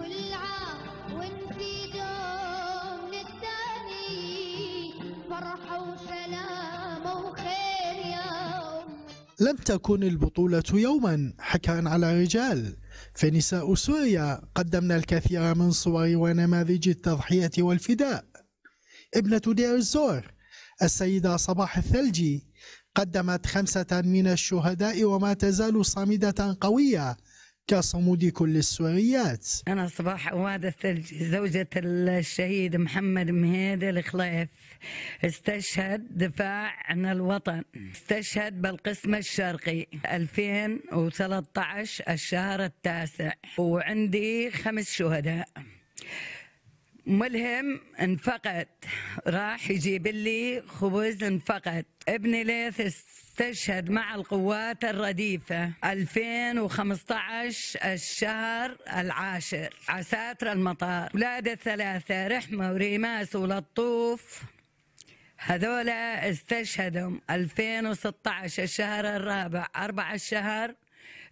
كل عام فرحة وسلامة وخير يا لم تكن البطولة يوما حكرا على رجال فنساء سوريا قدمنا الكثير من صور ونماذج التضحية والفداء ابنة دير الزور السيدة صباح الثلجي قدمت خمسة من الشهداء وما تزال صامدة قوية كصمود كل السوريات أنا صباح الثلج زوجة الشهيد محمد مهيد الخليف استشهد دفاع عن الوطن استشهد بالقسم الشرقي 2013 الشهر التاسع وعندي خمس شهداء ملهم انفقد راح يجيب لي خبز انفقد ابني ليث استشهد مع القوات الرديفة 2015 الشهر العاشر عساتر المطار أولاد الثلاثة رحمة وريماس ولطوف هذولا استشهدوا 2016 الشهر الرابع أربع الشهر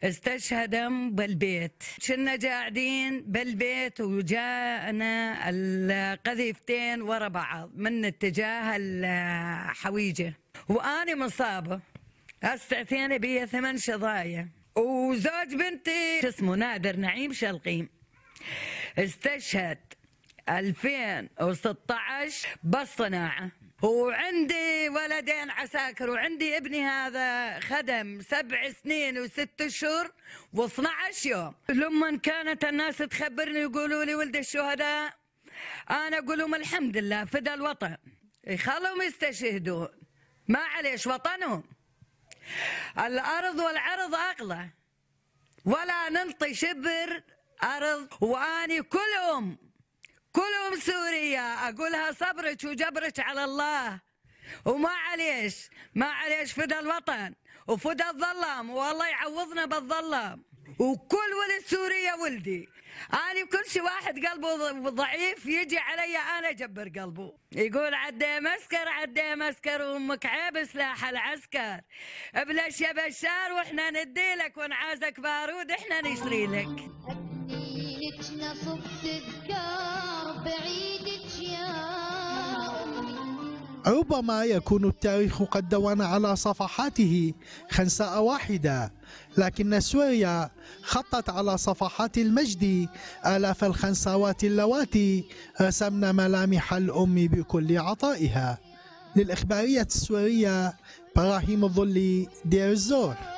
استشهد بالبيت كنا قاعدين بالبيت وجاءنا القذيفتين ورا بعض من اتجاه الحويجة واني مصابة استعتين بي ثمان شظايا وزوج بنتي اسمه نادر نعيم شلقيم استشهد 2016 بالصناعة وعندي ولدين عساكر وعندي ابني هذا خدم سبع سنين وست اشهر و12 يوم لما كانت الناس تخبرني يقولوا لي ولد الشهداء انا اقول لهم الحمد لله فدا الوطن يخلهم يستشهدوا ما عليش وطنهم الارض والعرض اغلى ولا نلطي شبر ارض واني كلهم ام سوريا أقولها صبرك وجبرك على الله وما عليش ما عليش فدا الوطن وفدا الظلام والله يعوضنا بالظلام وكل ولد سوريا ولدي أنا كل شي واحد قلبه ضعيف يجي علي أنا أجبر قلبه يقول عدي مسكر عدي مسكر وأمك عيب سلاح العسكر ابلش يا بشار وإحنا نديلك ونعازك بارود إحنا نشري لك بعيدك يا ربما يكون التاريخ قد دون على صفحاته خنساء واحدة لكن سوريا خطت على صفحات المجد آلاف الخنساوات اللواتي رسمن ملامح الأم بكل عطائها للإخبارية السورية براهيم الظلي دير الزور